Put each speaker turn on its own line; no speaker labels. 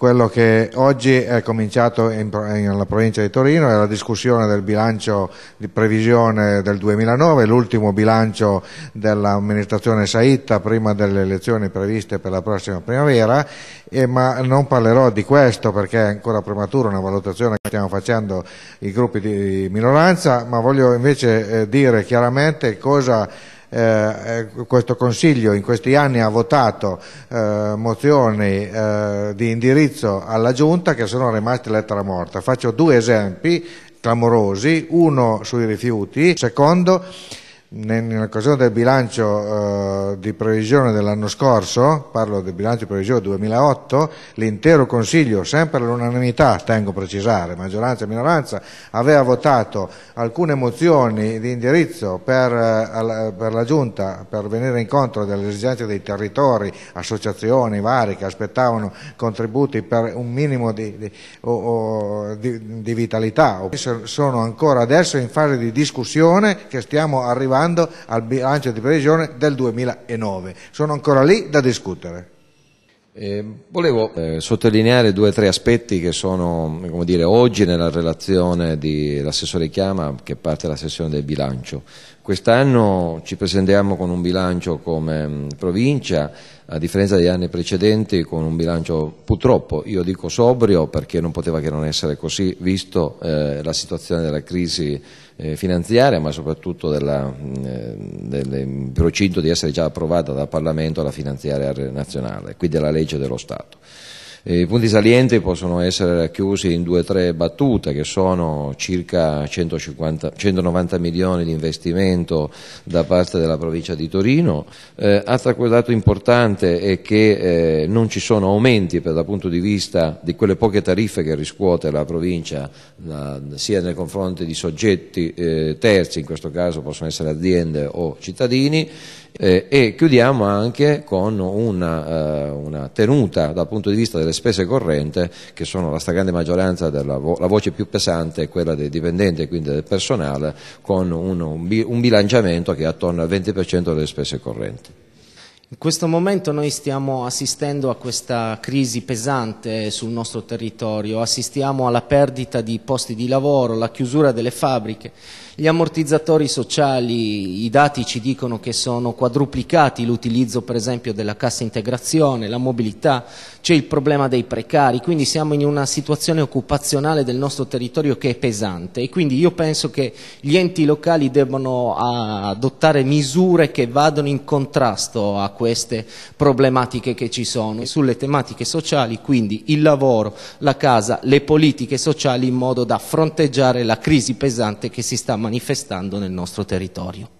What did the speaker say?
quello che oggi è cominciato in, nella provincia di Torino è la discussione del bilancio di previsione del 2009, l'ultimo bilancio dell'amministrazione Saitta prima delle elezioni previste per la prossima primavera, e, ma non parlerò di questo perché è ancora prematura una valutazione che stiamo facendo i gruppi di minoranza, ma voglio invece eh, dire chiaramente cosa eh, eh, questo Consiglio in questi anni ha votato eh, mozioni eh, di indirizzo alla Giunta che sono rimaste lettera morta. Faccio due esempi clamorosi, uno sui rifiuti, secondo Nell'occasione del bilancio eh, di previsione dell'anno scorso, parlo del bilancio di previsione 2008, l'intero Consiglio, sempre all'unanimità, tengo a precisare, maggioranza e minoranza, aveva votato alcune mozioni di indirizzo per, eh, per la Giunta per venire incontro alle esigenze dei territori, associazioni varie che aspettavano contributi per un minimo di, di, o, o, di, di vitalità. Sono ancora adesso in fase di discussione che stiamo arrivando arrivando al bilancio di previsione del 2009. Sono ancora lì da discutere. Eh,
volevo eh, sottolineare due o tre aspetti che sono dire, oggi nella relazione dell'assessore Chiama che parte dalla sessione del bilancio. Quest'anno ci presentiamo con un bilancio come provincia, a differenza degli anni precedenti, con un bilancio purtroppo, io dico sobrio perché non poteva che non essere così, visto eh, la situazione della crisi eh, finanziaria, ma soprattutto della, eh, del procinto di essere già approvata dal Parlamento la finanziaria nazionale, quindi la legge dello Stato. Eh, I punti salienti possono essere racchiusi in due o tre battute che sono circa 150, 190 milioni di investimento da parte della provincia di Torino. Eh, altro dato importante è che eh, non ci sono aumenti per dal punto di vista di quelle poche tariffe che riscuote la provincia la, sia nei confronti di soggetti eh, terzi, in questo caso possono essere aziende o cittadini, eh, e chiudiamo anche con una, eh, una tenuta dal punto di vista delle delle spese corrente, che sono la stragrande maggioranza della vo- la voce più pesante è quella dei dipendenti e quindi del personale, con un, un bilanciamento che è attorno al 20% delle spese
correnti. In questo momento noi stiamo assistendo a questa crisi pesante sul nostro territorio, assistiamo alla perdita di posti di lavoro, alla chiusura delle fabbriche, gli ammortizzatori sociali, i dati ci dicono che sono quadruplicati l'utilizzo per esempio della cassa integrazione, la mobilità, c'è il problema dei precari, quindi siamo in una situazione occupazionale del nostro territorio che è pesante e quindi io penso che gli enti locali debbano adottare misure che vadano in contrasto a queste problematiche che ci sono. Sulle tematiche sociali, quindi il lavoro, la casa, le politiche sociali in modo da fronteggiare la crisi pesante che si sta manifestando nel nostro territorio.